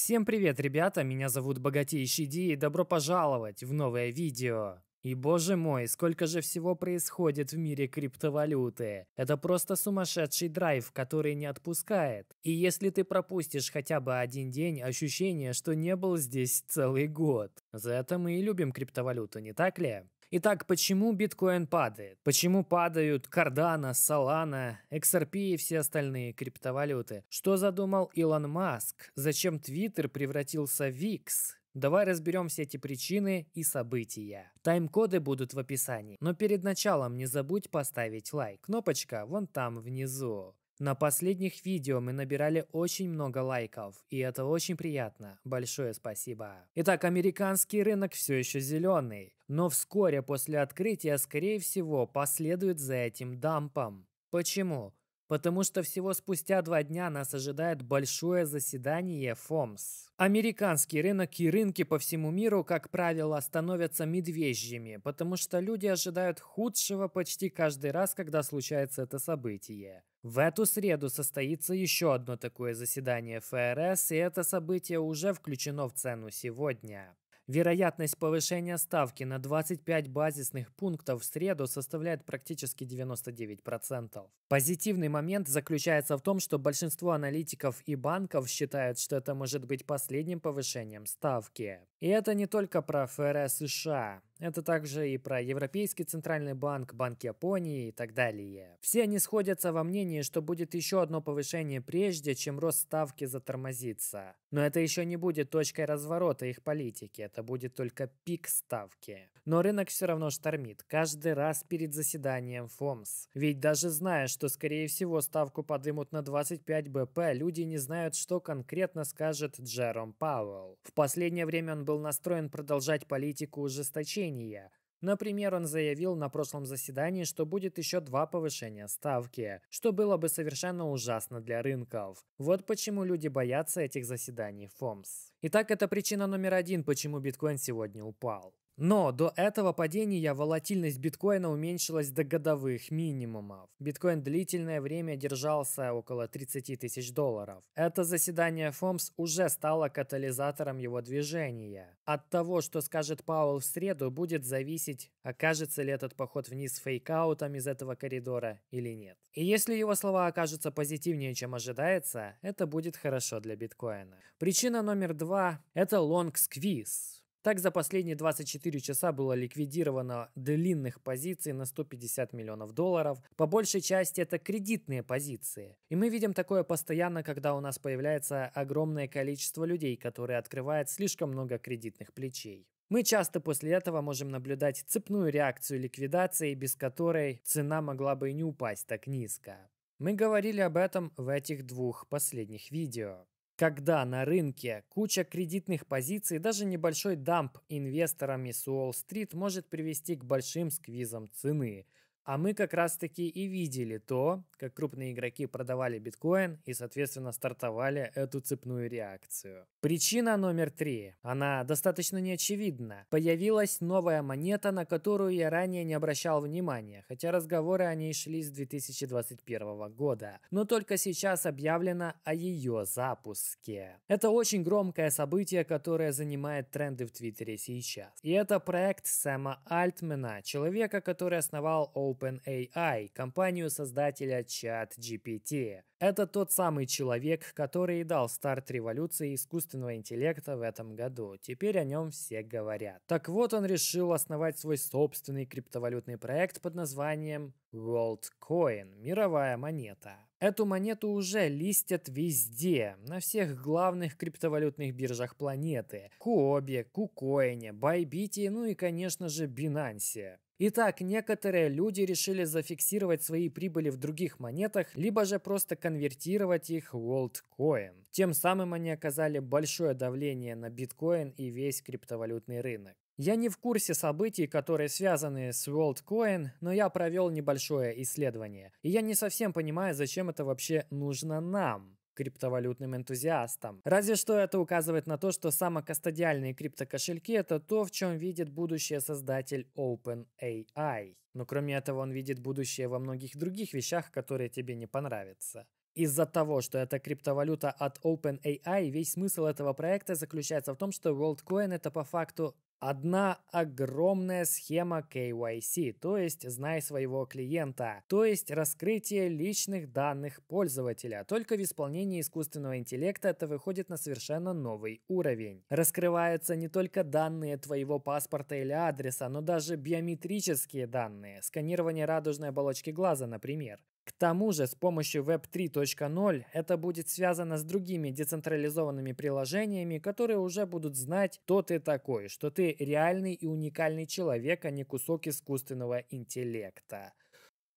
Всем привет, ребята, меня зовут Богатейший Ди и добро пожаловать в новое видео. И боже мой, сколько же всего происходит в мире криптовалюты. Это просто сумасшедший драйв, который не отпускает. И если ты пропустишь хотя бы один день, ощущение, что не был здесь целый год. За это мы и любим криптовалюту, не так ли? Итак, почему биткоин падает? Почему падают Cardano, солана, XRP и все остальные криптовалюты? Что задумал Илон Маск? Зачем Твиттер превратился в X? Давай разберем все эти причины и события. Тайм-коды будут в описании. Но перед началом не забудь поставить лайк. Кнопочка вон там внизу. На последних видео мы набирали очень много лайков, и это очень приятно. Большое спасибо. Итак, американский рынок все еще зеленый, но вскоре после открытия, скорее всего, последует за этим дампом. Почему? потому что всего спустя два дня нас ожидает большое заседание ФОМС. Американский рынок и рынки по всему миру, как правило, становятся медвежьими, потому что люди ожидают худшего почти каждый раз, когда случается это событие. В эту среду состоится еще одно такое заседание ФРС, и это событие уже включено в цену сегодня. Вероятность повышения ставки на 25 базисных пунктов в среду составляет практически 99%. Позитивный момент заключается в том, что большинство аналитиков и банков считают, что это может быть последним повышением ставки. И это не только про ФРС США, это также и про Европейский Центральный Банк, Банк Японии и так далее. Все они сходятся во мнении, что будет еще одно повышение прежде, чем рост ставки затормозится. Но это еще не будет точкой разворота их политики, это будет только пик ставки. Но рынок все равно штормит, каждый раз перед заседанием ФОМС. Ведь даже зная, что скорее всего ставку поднимут на 25 БП, люди не знают, что конкретно скажет Джером Пауэлл. В последнее время он был настроен продолжать политику ужесточения. Например, он заявил на прошлом заседании, что будет еще два повышения ставки, что было бы совершенно ужасно для рынков. Вот почему люди боятся этих заседаний ФОМС. Итак, это причина номер один, почему биткоин сегодня упал. Но до этого падения волатильность биткоина уменьшилась до годовых минимумов. Биткоин длительное время держался около 30 тысяч долларов. Это заседание ФОМС уже стало катализатором его движения. От того, что скажет Пауэлл в среду, будет зависеть, окажется ли этот поход вниз фейкаутом из этого коридора или нет. И если его слова окажутся позитивнее, чем ожидается, это будет хорошо для биткоина. Причина номер два – это лонг-сквиз так, за последние 24 часа было ликвидировано длинных позиций на 150 миллионов долларов. По большей части это кредитные позиции. И мы видим такое постоянно, когда у нас появляется огромное количество людей, которые открывают слишком много кредитных плечей. Мы часто после этого можем наблюдать цепную реакцию ликвидации, без которой цена могла бы и не упасть так низко. Мы говорили об этом в этих двух последних видео. Когда на рынке куча кредитных позиций, даже небольшой дамп инвесторами с Уолл-стрит может привести к большим сквизам цены. А мы как раз-таки и видели то, как крупные игроки продавали биткоин и, соответственно, стартовали эту цепную реакцию. Причина номер три. Она достаточно неочевидна. Появилась новая монета, на которую я ранее не обращал внимания, хотя разговоры о ней шли с 2021 года. Но только сейчас объявлено о ее запуске. Это очень громкое событие, которое занимает тренды в Твиттере сейчас. И это проект Сэма Альтмена, человека, который основал Open OpenAI, компанию-создателя ChatGPT. Это тот самый человек, который дал старт революции искусственного интеллекта в этом году. Теперь о нем все говорят. Так вот, он решил основать свой собственный криптовалютный проект под названием WorldCoin – мировая монета. Эту монету уже листят везде, на всех главных криптовалютных биржах планеты – Куобе, Кукоине, Байбите, ну и, конечно же, Binance. Итак, некоторые люди решили зафиксировать свои прибыли в других монетах, либо же просто конвертировать их в WorldCoin. Тем самым они оказали большое давление на биткоин и весь криптовалютный рынок. Я не в курсе событий, которые связаны с WorldCoin, но я провел небольшое исследование. И я не совсем понимаю, зачем это вообще нужно нам криптовалютным энтузиастам. Разве что это указывает на то, что самокастодиальные криптокошельки – это то, в чем видит будущее создатель OpenAI. Но кроме этого он видит будущее во многих других вещах, которые тебе не понравятся. Из-за того, что это криптовалюта от OpenAI, весь смысл этого проекта заключается в том, что WorldCoin это по факту Одна огромная схема KYC, то есть «Знай своего клиента», то есть раскрытие личных данных пользователя. Только в исполнении искусственного интеллекта это выходит на совершенно новый уровень. Раскрываются не только данные твоего паспорта или адреса, но даже биометрические данные, сканирование радужной оболочки глаза, например. К тому же с помощью Web 3.0 это будет связано с другими децентрализованными приложениями, которые уже будут знать, кто ты такой, что ты реальный и уникальный человек, а не кусок искусственного интеллекта.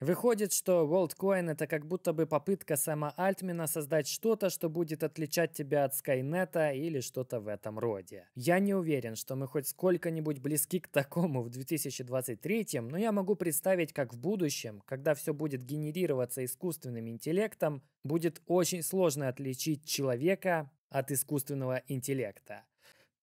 Выходит, что WorldCoin это как будто бы попытка Сама Альтмина создать что-то, что будет отличать тебя от Скайнета или что-то в этом роде. Я не уверен, что мы хоть сколько-нибудь близки к такому в 2023, но я могу представить, как в будущем, когда все будет генерироваться искусственным интеллектом, будет очень сложно отличить человека от искусственного интеллекта.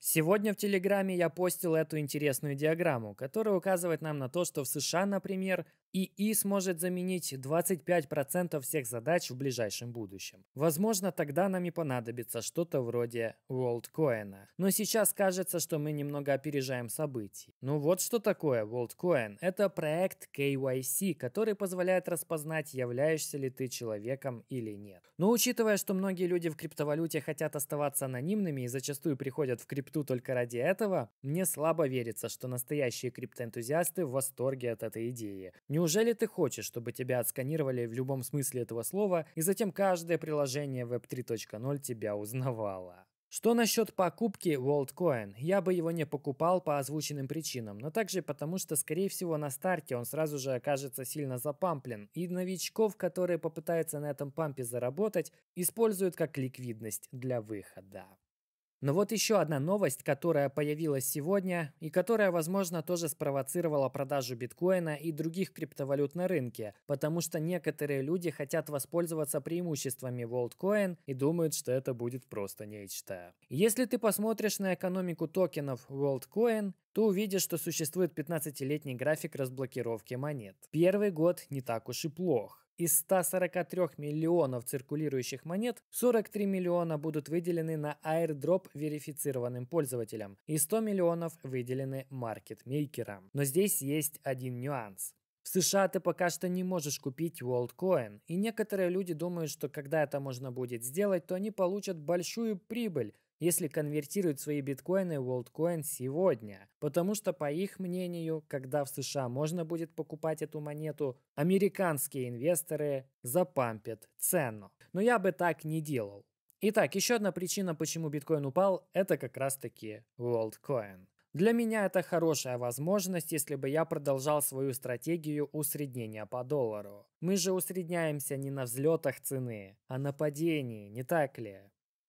Сегодня в Телеграме я постил эту интересную диаграмму, которая указывает нам на то, что в США, например, ИИ сможет заменить 25% всех задач в ближайшем будущем. Возможно, тогда нам и понадобится что-то вроде WorldCoin. Но сейчас кажется, что мы немного опережаем событий. Ну вот что такое WorldCoin. Это проект KYC, который позволяет распознать, являешься ли ты человеком или нет. Но учитывая, что многие люди в криптовалюте хотят оставаться анонимными и зачастую приходят в крипту только ради этого, мне слабо верится, что настоящие криптоэнтузиасты в восторге от этой идеи. Не Неужели ты хочешь, чтобы тебя отсканировали в любом смысле этого слова, и затем каждое приложение Web 3.0 тебя узнавало? Что насчет покупки WorldCoin? Я бы его не покупал по озвученным причинам, но также потому, что, скорее всего, на старте он сразу же окажется сильно запамплен, и новичков, которые попытаются на этом пампе заработать, используют как ликвидность для выхода. Но вот еще одна новость, которая появилась сегодня и которая, возможно, тоже спровоцировала продажу биткоина и других криптовалют на рынке, потому что некоторые люди хотят воспользоваться преимуществами WorldCoin и думают, что это будет просто нечто. Если ты посмотришь на экономику токенов WorldCoin, то увидишь, что существует 15-летний график разблокировки монет. Первый год не так уж и плох. Из 143 миллионов циркулирующих монет 43 миллиона будут выделены на airdrop верифицированным пользователям и 100 миллионов выделены маркетмейкерам. Но здесь есть один нюанс. В США ты пока что не можешь купить WorldCoin, и некоторые люди думают, что когда это можно будет сделать, то они получат большую прибыль, если конвертируют свои биткоины в Worldcoin сегодня. Потому что, по их мнению, когда в США можно будет покупать эту монету, американские инвесторы запампят цену. Но я бы так не делал. Итак, еще одна причина, почему биткоин упал, это как раз-таки WorldCoin. Для меня это хорошая возможность, если бы я продолжал свою стратегию усреднения по доллару. Мы же усредняемся не на взлетах цены, а на падении, не так ли?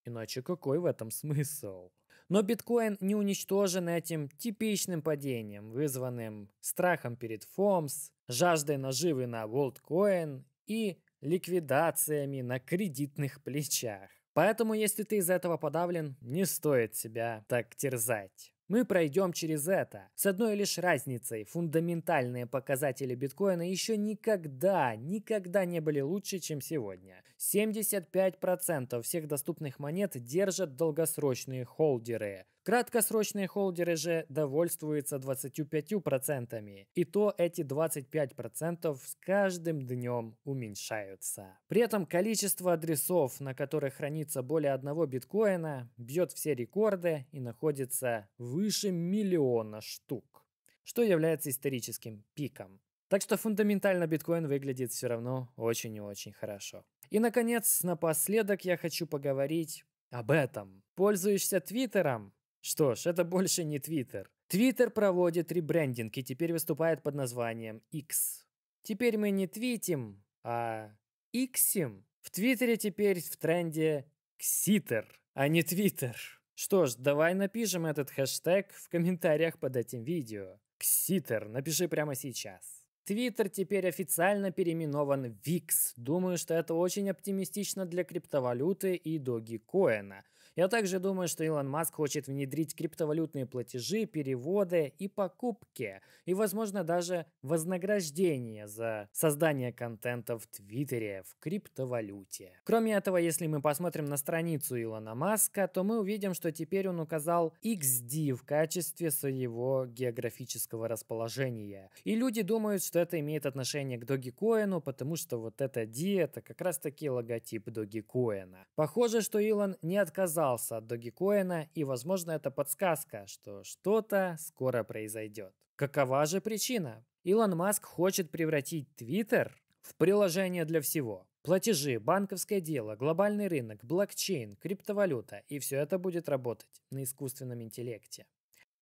Иначе какой в этом смысл? Но биткоин не уничтожен этим типичным падением, вызванным страхом перед Фомс, жаждой наживы на WorldCoin и ликвидациями на кредитных плечах. Поэтому, если ты из этого подавлен, не стоит себя так терзать. Мы пройдем через это. С одной лишь разницей, фундаментальные показатели биткоина еще никогда, никогда не были лучше, чем сегодня. 75% всех доступных монет держат долгосрочные холдеры. Краткосрочные холдеры же довольствуются 25%, и то эти 25% с каждым днем уменьшаются. При этом количество адресов, на которых хранится более одного биткоина, бьет все рекорды и находится выше миллиона штук, что является историческим пиком. Так что фундаментально биткоин выглядит все равно очень и очень хорошо. И, наконец, напоследок я хочу поговорить об этом. Пользуешься Твиттером? Что ж, это больше не Твиттер. Твиттер проводит ребрендинг и теперь выступает под названием X. Теперь мы не твитим, а иксим. В Твиттере теперь в тренде кситер, а не Твиттер. Что ж, давай напишем этот хэштег в комментариях под этим видео. Кситер, напиши прямо сейчас. Твиттер теперь официально переименован в VIX. Думаю, что это очень оптимистично для криптовалюты и Доги Коина. Я также думаю, что Илон Маск хочет внедрить криптовалютные платежи, переводы и покупки, и, возможно, даже вознаграждение за создание контента в Твиттере в криптовалюте. Кроме этого, если мы посмотрим на страницу Илона Маска, то мы увидим, что теперь он указал XD в качестве своего географического расположения. И люди думают, что это имеет отношение к Dogecoin, потому что вот это D это как раз таки логотип Dogecoin. Похоже, что Илон не отказал отказался от Dogecoin, и, возможно, это подсказка, что что-то скоро произойдет. Какова же причина? Илон Маск хочет превратить Twitter в приложение для всего. Платежи, банковское дело, глобальный рынок, блокчейн, криптовалюта. И все это будет работать на искусственном интеллекте.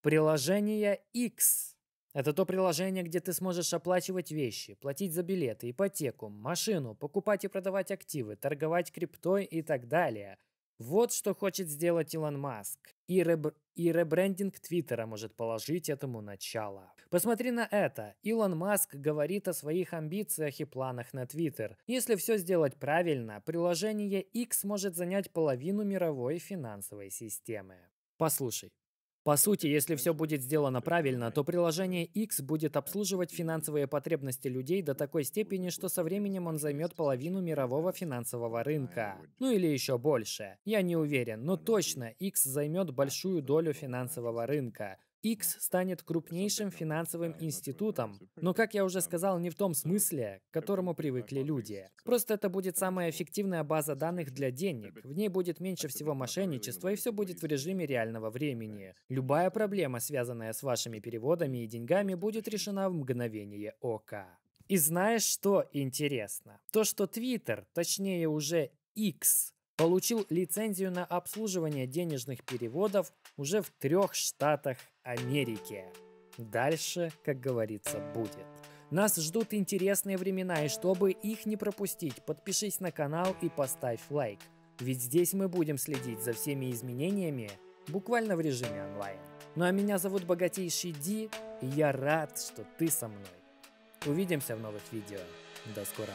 Приложение X. Это то приложение, где ты сможешь оплачивать вещи, платить за билеты, ипотеку, машину, покупать и продавать активы, торговать криптой и так далее. Вот что хочет сделать Илон Маск. И, реб... и ребрендинг Твиттера может положить этому начало. Посмотри на это. Илон Маск говорит о своих амбициях и планах на Твиттер. Если все сделать правильно, приложение X может занять половину мировой финансовой системы. Послушай, по сути, если все будет сделано правильно, то приложение X будет обслуживать финансовые потребности людей до такой степени, что со временем он займет половину мирового финансового рынка. Ну или еще больше. Я не уверен, но точно X займет большую долю финансового рынка. X станет крупнейшим финансовым институтом, но, как я уже сказал, не в том смысле, к которому привыкли люди. Просто это будет самая эффективная база данных для денег, в ней будет меньше всего мошенничества и все будет в режиме реального времени. Любая проблема, связанная с вашими переводами и деньгами, будет решена в мгновение ока. И знаешь, что интересно? То, что Twitter, точнее уже X, получил лицензию на обслуживание денежных переводов уже в трех штатах Америки. Дальше, как говорится, будет. Нас ждут интересные времена, и чтобы их не пропустить, подпишись на канал и поставь лайк. Ведь здесь мы будем следить за всеми изменениями буквально в режиме онлайн. Ну а меня зовут Богатейший Ди, и я рад, что ты со мной. Увидимся в новых видео. До скорого.